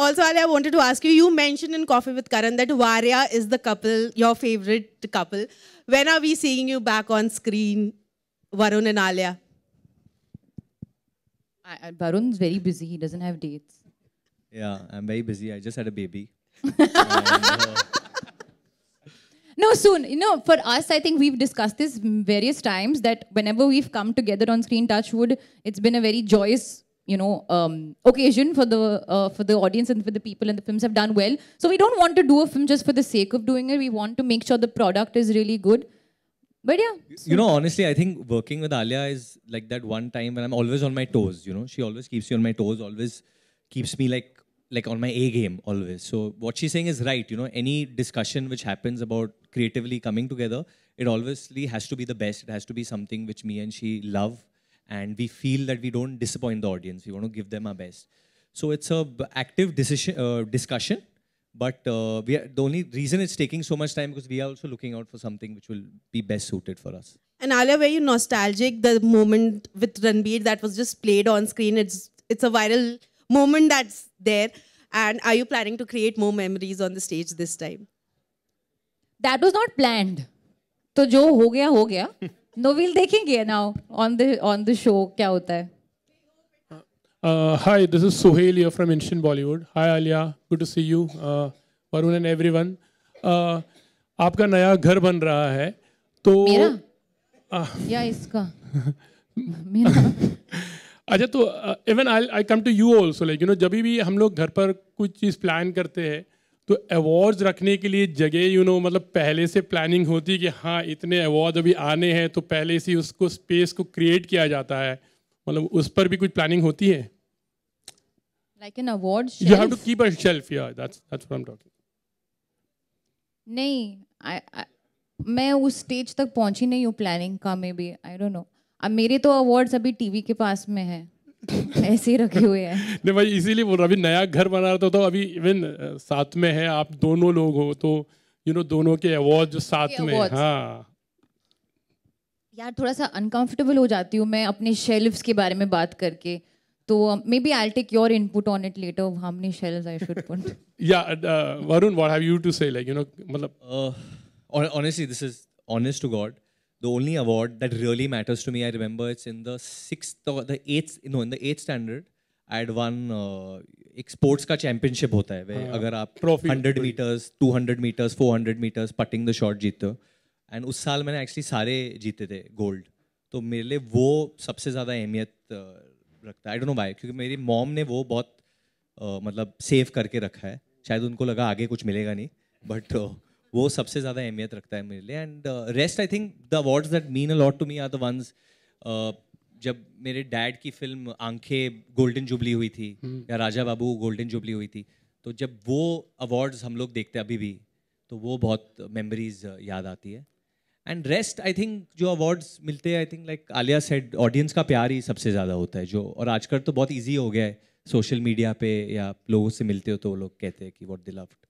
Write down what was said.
also, Ali, I wanted to ask you, you mentioned in Coffee with Karan that Varya is the couple, your favorite couple. When are we seeing you back on screen, Varun and Alia? I, I, Varun's very busy. He doesn't have dates. Yeah, I'm very busy. I just had a baby. no, soon. You know, for us, I think we've discussed this various times that whenever we've come together on Screen Touchwood, it's been a very joyous you know, um, occasion for the uh, for the audience and for the people, and the films have done well. So we don't want to do a film just for the sake of doing it. We want to make sure the product is really good. But yeah. You know, honestly, I think working with Alia is like that one time when I'm always on my toes, you know. She always keeps me on my toes, always keeps me like like on my A game always. So what she's saying is right, you know, any discussion which happens about creatively coming together, it obviously has to be the best. It has to be something which me and she love and we feel that we don't disappoint the audience. We want to give them our best. So it's a active decision uh, discussion, but uh, we are, the only reason it's taking so much time because we are also looking out for something which will be best suited for us. And Alia, were you nostalgic the moment with Ranbir that was just played on screen? It's it's a viral moment that's there. And are you planning to create more memories on the stage this time? That was not planned. So जो हो गया हो गया no we'll देखेंगे now on the on the show क्या होता है hi this is Suhel you from Instant Bollywood hi Alia good to see you Varun and everyone आपका नया घर बन रहा है तो मेरा या इसका मेरा अच्छा तो even I I come to you also like you know जब भी हम लोग घर पर कुछ चीज़ प्लान करते हैं तो अवार्ड्स रखने के लिए जगह यू नो मतलब पहले से प्लानिंग होती है कि हाँ इतने अवार्ड अभी आने हैं तो पहले से उसको स्पेस को क्रिएट किया जाता है मतलब उस पर भी कुछ प्लानिंग होती है like an award shelf you have to keep a shelf yeah that's that's what i'm talking nahi i, I मैं उस स्टेज तक पहुंची नहीं हूँ प्लानिंग का maybe I don't know अब मेरे तो अवार्ड्स अभी टीवी के पास में है ऐसे ही रखे हुए हैं नहीं भाई इसीलिए बोल रहा अभी नया घर बना रहा था तो अभी इवन साथ में है आप दोनों लोग हो तो यू you नो know, दोनों के अवार्ड जो साथ में हाँ यार थोड़ा सा अनकंफर्टेबल हो जाती हूँ मैं अपने शेल्फ्स के बारे में बात करके तो maybe I take your input on it later how many shelves I should put या Varun what have you to say like you know मतलब honestly this is honest to god the only award that really matters to me, I remember it's in the sixth or the eighth, no, in the eighth standard, I had won uh, एक sports का championship होता है वे हाँ, अगर आप hundred meters two hundred meters four hundred meters putting the shot जीतते हो एंड उस साल मैंने एक्चुअली सारे जीते थे गोल्ड तो मेरे लिए वो सबसे ज़्यादा अहमियत uh, रखता है आई डोंट नो बाई क्योंकि मेरी मॉम ने वो बहुत uh, मतलब सेव करके रखा है शायद उनको लगा आगे कुछ मिलेगा नहीं बट वो सबसे ज़्यादा अहमियत रखता है मेरे लिए and rest I think the awards that mean a lot to me are the ones जब मेरे डैड की फिल्म आंखें गोल्डन जुबली हुई थी हम्म। या राजा बाबू गोल्डन जुबली हुई थी तो जब वो अवार्ड्स हम लोग देखते हैं अभी भी तो वो बहुत मेमोरीज uh, याद आती है एंड रेस्ट आई थिंक जो अवार्ड्स मिलते हैं I think like Alia said audience का प्यार ही सबसे ज़्यादा होता है जो और आजकल तो बहुत ईजी हो गया है सोशल मीडिया पे या लोगों से मिलते हो तो वो लोग कहते हैं कि वॉट दे लव्ड